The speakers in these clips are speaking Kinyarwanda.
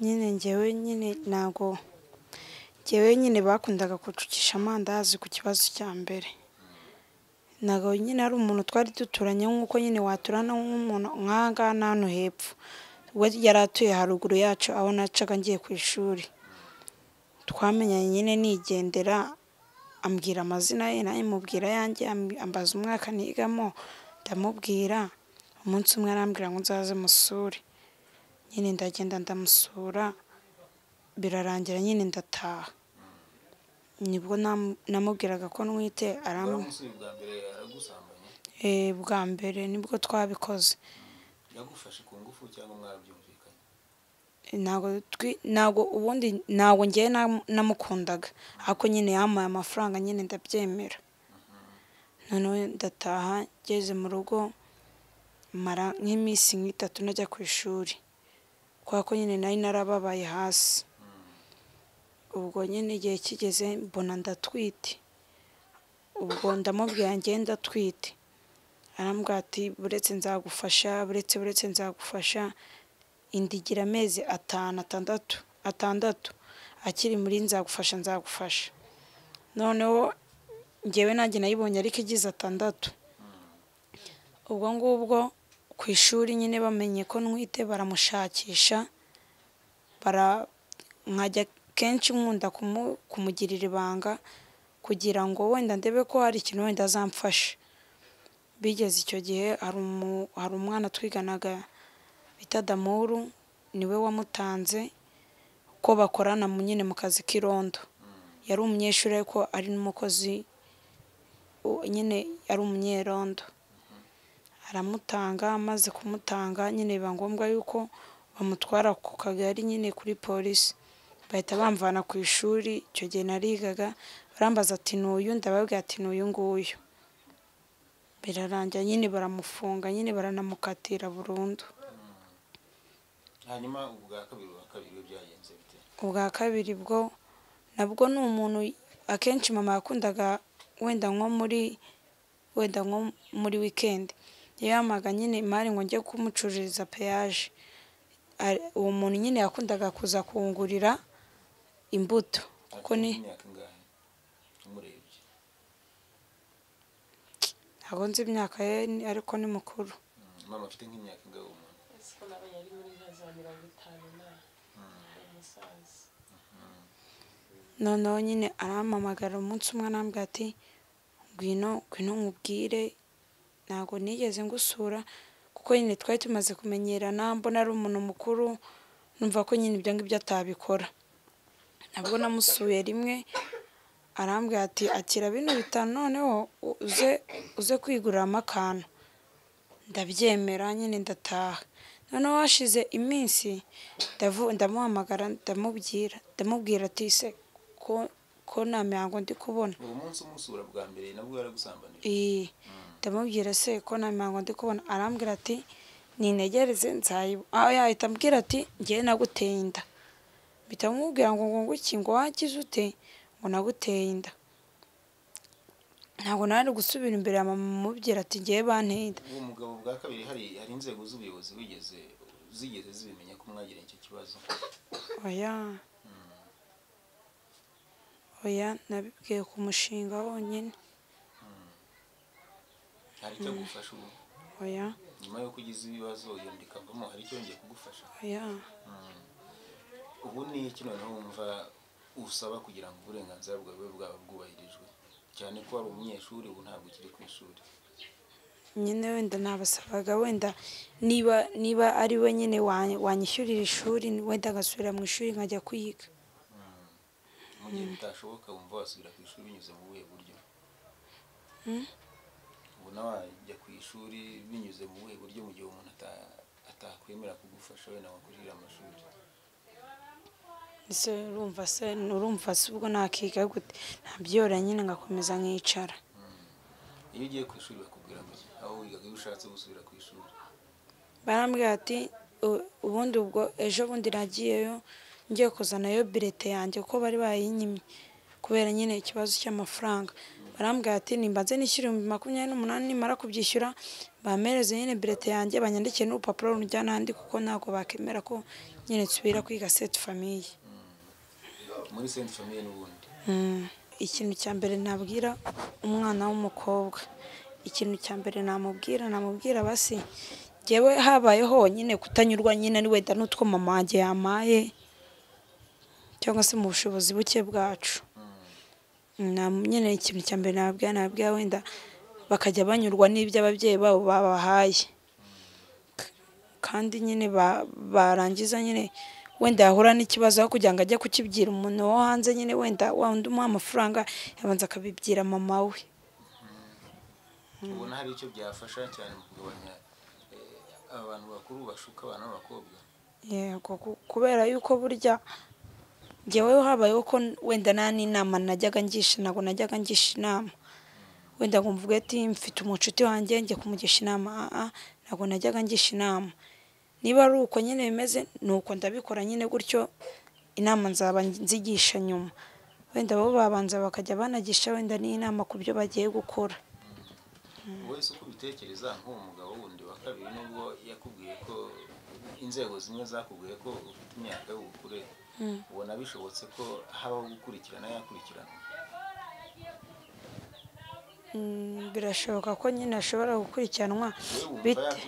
nyine ngewe nyine ntabwo ngewe nyine bakundaga kucukisha amandazi ku kibazo cya mbere ntabwo nyine ari umuntu twari duturanye nk'uko nyine waturana nk'umuntu nk'ahangaha n'ahantu hepfo we yari atuye haruguru yacu aho nacaga ngiye ku ishuri twamenyanye nyine nigendera ambwira amazina ye nawe mubwira yanjye ambaza umwaka nigamo ndamubwira umunsi umwe arambwira ngo nzaze musure nyine ndagenda ndamusura birarangira nyine ndataha nibwo namubwiraga ko ntwite eh, bwa mbere nibwo twabikoze yagufashe ku ngufu cyangwa mwarabyumvikanye ntabwo ubundi ntabwo ngewe namukundaga ariko nyine yampaye amafaranga nyine ndabyemera mm-hmm. noneho ndataha ngeze mu rugo mara nk'iminsi nk'itatu najya ku ishuri kubera ko nyine nari narababaye hasi ubwo nyine igihe kigeze mbona ndatwite ubwo ndamubwira ngenda atwite arambwira ati buretse nzagufasha buretse buretse nzagufasha indigira amezi atanu atandatu atandatu akiri muri nzagufasha nzagufasha noneho ngewe nanjye nayibonye ariko igize atandatu ubwo ngubwo ku ishuri nyine bamenye ko ntwite baramushakisha nkajya kenshi nkunda kumugirira ibanga kugira ngo wenda ndebe ko hari ikintu wenda azamfasha bigeze icyo gihe hari umwana twiganaga bita damuru niwe wamutanze ko bakorana mu nyine mu kazi k'irondo yari umunyeshuri ariko ari n'umukozi nyine yari umunyerondo aramutanga amaze kumutanga nyine biba ngombwa yuko bamutwara ku kagari nyine kuri polisi bahita bamvana ku ishuri icyo gihe narigaga barambaza ati n'uyu ndababwira ati n'uyu nguyu birarangira nyine baramufunga nyine baranamukatira burundu hanyuma ubwa kabiri ubwa kabiri byagenze bite ubwa kabiri bwo nabwo ni umuntu akenshi mama yakundaga wenda nko muri wenda nko muri wikendi yampaga nyine imari ngo njye kumucururiza peyaje uwo muntu nyine yakundaga kuza kungurira imbuto kuko ni ntabwo nzi imyaka ye ariko ni mukuru mm, mama afite nk'imyaka ingahe umuntu yari muri za mirongo itanu na mm. umusaza mm-hmm. noneho nyine arampamagara umunsi umwe anambwira ati ngwino ngwino nkubwire ntabwo nigeze ngusura kuko nyine twari tumaze kumenyerana mbona ari umuntu mukuru numva ko nyine ibyo ngibyo atabikora nabwo namusuye rimwe arambwira ati akira bino bitanu noneho uze uze kwiguriramo akantu ndabyemera nyine ndataha noneho hashize iminsi ndamuhamagara ndamubwira ndamubwira ati se ko nta mihango ndi kubona uwo munsi umusura bwa mbere nabwo yaragusambanije ndamubwira se ko na mihango ndi kubona arambwira ati nintegereze nzayibu aho yahita ambwira ati ngewe naguteye inda mpita mubwira ngo ngo iki ngo wagize ute ngo naguteye inda ntabwo nari gusubira imbere ya mama mubwira ati ngewe banteye inda uwo mugabo bwa kabiri hari hari inzego z'ubuyobozi wigeze zigeze zibimenya ko mwagiranye icyo kibazo oya hmm. oya nabibwiye ku mushinga wonyine hari icyo gufasha ubu oya nyuma y'uko ugize ibibazo yenda ikavamo hari icyo yongeye kugufasha oya hmm. ubu ni iki noneho wumva usaba kugira ngo uburenganzira bwawe bwaba bwubahirijwe cyane ko wari umunyeshuri ubu ntabwo ukiri ku ishuri nyine wenda nabasabaga wenda niba niba ari we nyine wanyishyurira ishuri wenda agasubira mu ishuri nkajya kwiga hmm. mu gihe bitashoboka wumva wasubira ku ishuri binyuze mu buhe buryo hmm? ubona wajya ku ishuri binyuze mu buhe buryo mu gihe umuntu atakwemera kugufasha wenda ngo akurire amashuri ese urumva se urumva se ubwo nakiga gute ntabyora nyine ngakomeza nkicara hmm. iyo ugiye ku ishuri bakubwira ngo aho wigaga iyo ushatse gusubira ku ishuri barambwira ati ubundi ubwo ejo bundi iragiyeyo ngiye kuzanayo birete yanjye kuko bari bayinyimye kubera nyine ikibazo cy'amafaranga barambwira ati nimbanze nishyure ibihumbi makumyabiri n'umunani nimara kubyishyura bamereze nyine birete yanjye banyandikiye n'urupapuro runjyana ahandi kuko ntabwo bakemera ko nyine nsubira kwiga seti famiye hmm. muri seti famiye n'ubundi hmm. ikintu cya mbere nabwira umwana w'umukobwa ikintu cya mbere namubwira namubwira basi yewe habayeho nyine kutanyurwa nyine ni wenda n'utwo mama wanjye yamaye cyangwa se mu bushobozi buke bwacu nyine ikintu cya mbere nababwira nababwira wenda bakajya banyurwa n'ibyo ababyeyi babo babahaye kandi nyine barangiza nyine wenda yahura n'ikibazo aho kugira ngo ajye kukibwira umuntu wo hanze nyine wenda wundi umuha amafaranga yabanza akabibwira mama we ubona hari icyo byafasha cyane mu kugabanya eh, abantu bakuru bashuka abana b'abakobwa yego kubera yuko burya ngeweho habayeho ko wenda nta n'inama najyaga ngisha ntabwo najyaga ngisha inama wenda ngo mvuge ati mfite umucuti wanjye njye kumugisha inama ntabwo najyaga ngisha inama niba ari uko nyine bimeze ni uko ndabikora nyine gutyo inama nzaba nzigisha nyuma wenda bo babanza bakajya banagisha wenda n'inama ku byo bagiye gukora hmm. wese uko ubitekereza nk'uwo wundi wa kabiri nubwo yakubwiye ko inzego zimwe zakubwiye ko ufite imyaka y'ubukure ubona bishobotse ko habaho gukurikirana yakurikirana mm, birashoboka ko nyine ashobora gukurikiranwa bite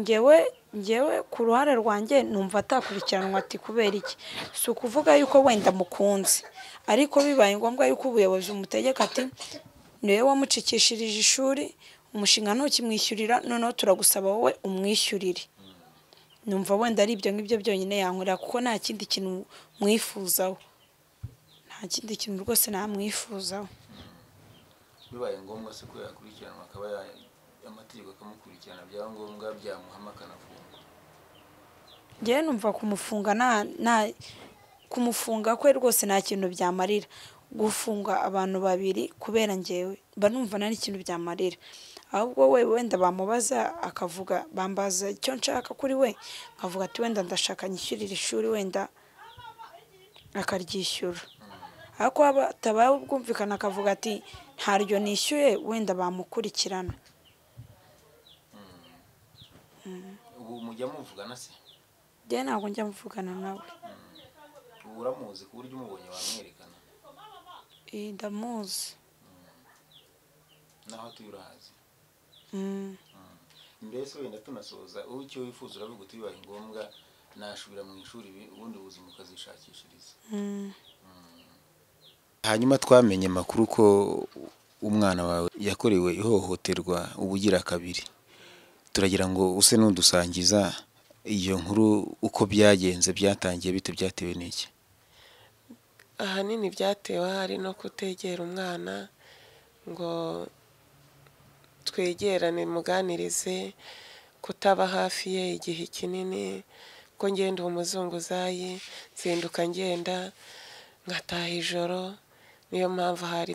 ngewe ngewe ku ruhare rwanjye numva atakurikiranwa ati kubera iki si ukuvuga yuko wenda mukunze ariko bibaye ngombwa yuko ubuyobozi umutegeka ati niwe wamucikishirije ishuri umushinga ntukimwishyurira noneho turagusaba wowe umwishyurire numva wenda ari ibyo ngibyo byonyine yankorera kuko nta kindi kintu mwifuzaho nta kindi kintu rwose namwifuzaho bibaye ngombwa se ko yakurikiranwa akaba amategeko akamukurikirana byaba ngombwa byamuhama akanafungwa ngewe numva kumufunga kumufunga kwe rwose nta kintu byamarira gufunga abantu babiri kubera ngewe mba numva nta n'ikintu byamarira ahubwo we wenda bamubaza akavuga bambaza icyo nshaka kuri we nkavuga ati wenda ndashaka nyishyurire ishuri wenda akaryishyura ariko hatabayeho ubwumvikane akavuga ati ntaryo nishyuye wenda bamukurikirana hmm. ubu mujya muvugana se njyewe ntabwo njya muvugana nawe hmm. uramuzi ku buryo umubonye wamwerekana ndamuzi naho tuye urahazi mbese wenda tunasoza icyo wifuza uravuga uti bibaye ngombwa nasubira mu ishuri ubundi buzima ukazishakishiriza hanyuma twamenye amakuru ko umwana wawe yakorewe ihohoterwa ubugira kabiri turagira ngo use n'udusangiza iyo nkuru uko byagenze byatangiye bite byatewe n'iki ahanini byatewe ahari no kutegera umwana ngo twegerane muganirize kutaba hafi ye igihe kinini ko ngenda umuzunguzayi nzinduka ngenda nkataha ijoro niyo mpamvu hari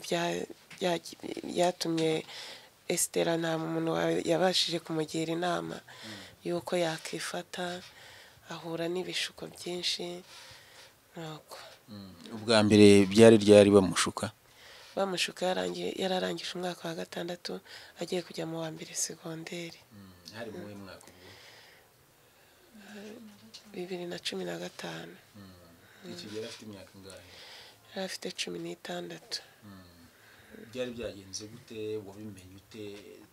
byatumye esitera nta muntu yabashije kumugira inama y'uko yakifata ahura n'ibishuko byinshi nuko ubwa mbere byari ryari bamushuka bamushuka yari arangije umwaka wa gatandatu agiye kujya mu wa mbere segonderi mm, eh, bibiri na cumi na gatanu mm, yari afite cumi n'itandatu mm, byari byagenze gute wabimenye ute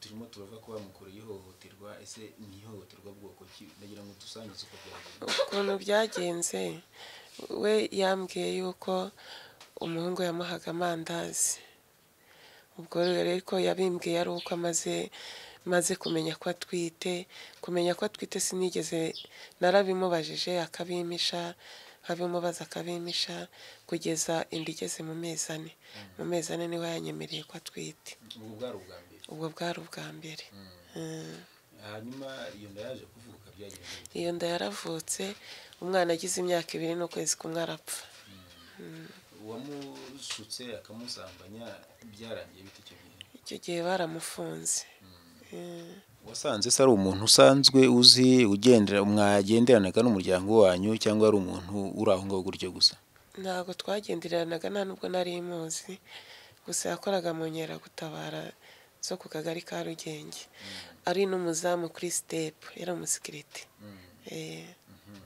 turimo turavuga ko bamukuriye ihohoterwa ese ni ihohoterwa bwoko ki ndagira ngo dusangize uko byagenze ukuntu byagenze we yambwiye yuko umuhungu yamuhaga amandazi ubwo rero ko yabimbwiye ari uko amaze maze kumenya ko atwite kumenya ko atwite sinigeze narabimubajije akabimisha abimubaza akabimisha kugeza inda igeze mu mezi ane mu mezi ane niho yanyemereye ko atwite ubwo bwari ubwa mbere hmm. hanyuma iyo nda yaje kuvuka byagenze iyo nda yaravutse umwana agize imyaka ibiri n'ukwezi kumwe arapfa hmm. uwamusutse akamusambanya byarangiye bita icyo gihe icyo gihe baramufunze hmm. wasanze se ari umuntu usanzwe uzi ugendera mwagenderanaga n'umuryango wanyu cyangwa ari umuntu uri aho ngaho gutyo gusa ntabwo twagenderanaga nta nubwo nari muzi gusa yakoraga mu nkeragutabara zo ku kagari ka rugenge ari n'umuzamu kuri sitepu yari umusikirite mm-hmm. eh. mm-hmm.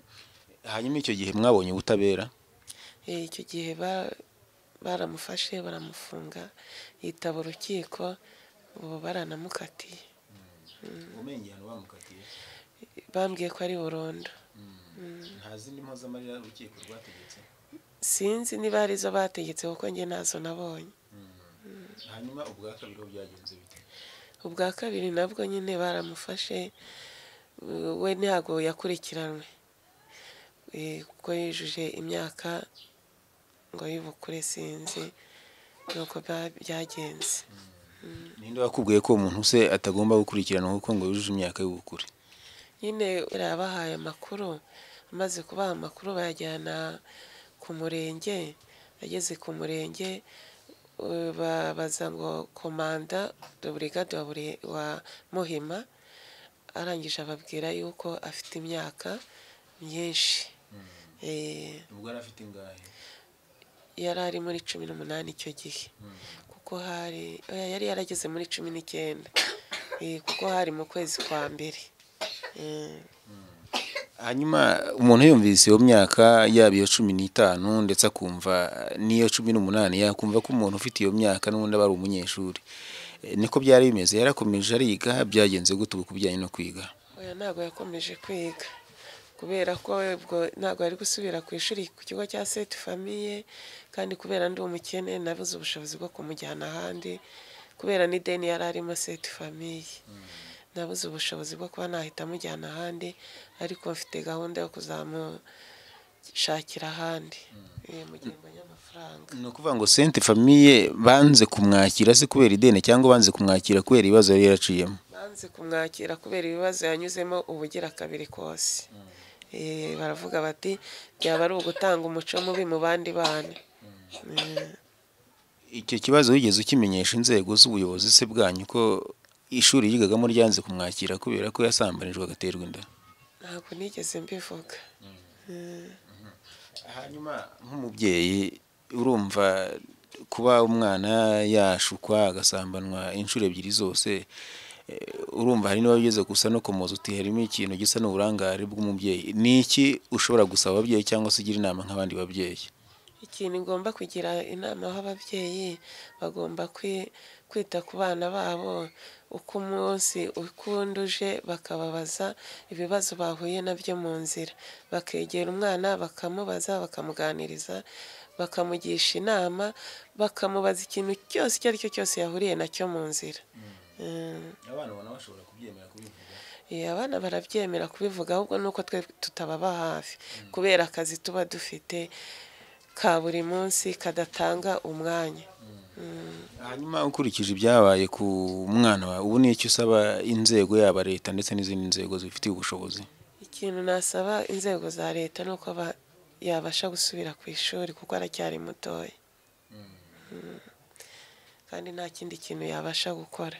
hanyuma icyo gihe mwabonye ubutabera eh, icyo gihe baramufashe baramufunga yitaba urukiko ubu baranamukatiye mm-hmm. mm. bambwiye ko ari burundu mm. nta zindi urukiko rwategetse sinzi niba hari izo bategetse kuko njye ntazo nabonye mm. hanyuma ubwa kabiri byagenze bite ubwa kabiri nabwo nyine baramufashe we ntabwo yakurikiranwe eh, kuko yujuje imyaka ngo y'ubukure sinzi nuko byagenze mm. ninde wakubwiye ko umuntu se atagomba gukurikiranwa kuko ngo yujuje imyaka y'ubukure nyine abahaye amakuru amaze kubaha amakuru bayajyana ku murenge ageze ku murenge babaza ngo komanda burigade wa muhima arangije ababwira yuko afite imyaka myinshi hmm. eh, yari yari ari muri cumi n'umunani icyo gihe hmm. kuko hari oh, yari yarageze muri cumi n'icyenda eh, kuko hari mu kwezi kwa mbere eh. hanyuma umuntu yumvise iyo myaka yaba iyo cumi n'itanu ndetse akumva n'iyo cumi n'umunani yakumva ko umuntu ufite iyo myaka n'ubundi aba ari umunyeshuri eh, niko byari bimeze yarakomeje ariga byagenze gute ubu ku bijyanye no kwiga oya ntabwo yakomeje kwiga kubera ko ntabwo ari gusubira ku ishuri ku kigo cya seti famiye kandi kubera ndi umukene nabuze ubushobozi bwo kumujyana ahandi kubera n'ideni yari arimo seti famiye mm. ndabuze ubushobozi bwo kuba nahita mujyana ahandi ariko mfite gahunda yo kuzamushakira ahandi mm. mu gihembo ny'amafaranga ni ukuvuga ngo senti famiye banze kumwakira se kubera idene cyangwa banze kumwakira kubera ibibazo yari yaraciyemo banze kumwakira kubera ibibazo yanyuzemo ubugira kabiri kose mm. eh, baravuga bati byaba ari ugutanga umuco mubi mu bandi bana mm. eh. icyo kibazo wigeze ukimenyesha inzego z'ubuyobozi se bwanyu ko ishuri yigagamo ryanze kumwakira kubera ko yasambanijwe agaterwa inda ntabwo nigeze mbivuga mm-hmm. hanyuma nk'umubyeyi urumva kuba umwana yashukwa agasambanwa inshuro ebyiri zose eh, urumva hari niba bigeze gusa no kumoza uti harimo ikintu gisa n'uburangare bw'umubyeyi ni iki ushobora gusaba ababyeyi cyangwa se ugira inama nk'abandi babyeyi Ikintu igomba kugira inama aho ababyeyi bagomba kwita ku bana babo uko umunsi uko bakababaza ibibazo bahuye nabyo mu nzira, bakegera umwana bakamubaza, bakamuganiriza, bakamugisha inama, bakamubaza ikintu cyose icyo ari cyo cyose yahuriye nacyo mu nzira. Mm. Mm. Abana ubona bashobora kubyemera kubivuga? Abana barabyemera kubivuga ahubwo ni uko twe tutababa hafi mm. kubera akazi tuba dufite ka buri munsi kadatanga umwanya mm. hanyuma ukurikije ibyabaye ku mwana wawe ubu n'icyo usaba inzego yaba leta ndetse n'izindi nzego zifitiye ubushobozi ikintu nasaba inzego za leta ni uko yabasha gusubira ku ishuri kuko aracyari mutoya mm. Mm. kandi nta kindi kintu yabasha gukora